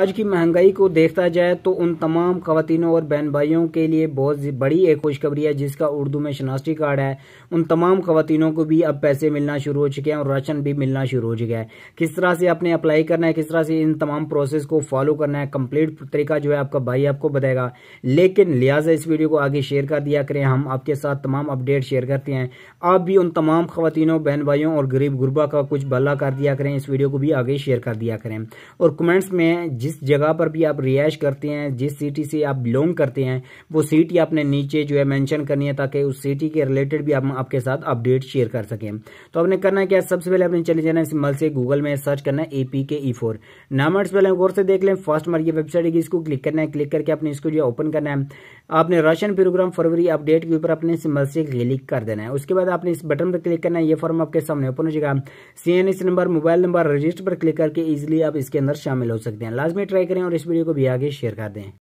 आज की महंगाई को देखता जाए तो उन तमाम खातिनों और बहन भाइयों के लिए बहुत बड़ी एक खुशखबरी है जिसका उर्दू में शनाख्ती कार्ड है उन तमाम खातिनों को भी अब पैसे मिलना शुरू हो चुके हैं और राशन भी मिलना शुरू हो चुका है किस तरह से आपने अप्लाई करना है किस तरह से इन तमाम प्रोसेस को फॉलो करना है कम्प्लीट तरीका जो है आपका भाई आपको बताएगा लेकिन लिहाजा इस वीडियो को आगे शेयर कर दिया करें हम आपके साथ तमाम अपडेट शेयर करते हैं आप भी उन तमाम खातिनों बहन भाइयों और गरीब गुरबा का कुछ भला कर दिया करें इस वीडियो को भी आगे शेयर कर दिया करें और कमेंट्स में जिस जगह पर भी आप रिहायश करते हैं जिस सिटी से आप बिलोंग करते हैं वो सिटी आपने नीचे जो है मेंशन करनी है ताकि उस सिटी के रिलेटेड भी हम आप, आपके साथ अपडेट शेयर कर सकें तो आपने करना क्या सबसे पहले आपने चले जाना है मल से गूगल में सर्च करना है एपी के ई फोर नाम पहले गौर से देख लें फर्स्ट हमारी ये वेबसाइट है इसको क्लिक करना है क्लिक करके आपने इसको जो है ओपन करना है आपने राशन प्रोग्राम फरवरी अपडेट के ऊपर अपने से क्लिक कर देना है उसके बाद आपने इस बटन पर क्लिक करना है ये फॉर्म आपके सामने ओपन हो जाएगा C N S number mobile number register पर क्लिक करके इजिली आप इसके अंदर शामिल हो सकते हैं लाजमी ट्राई करें और इस वीडियो को भी आगे शेयर कर दें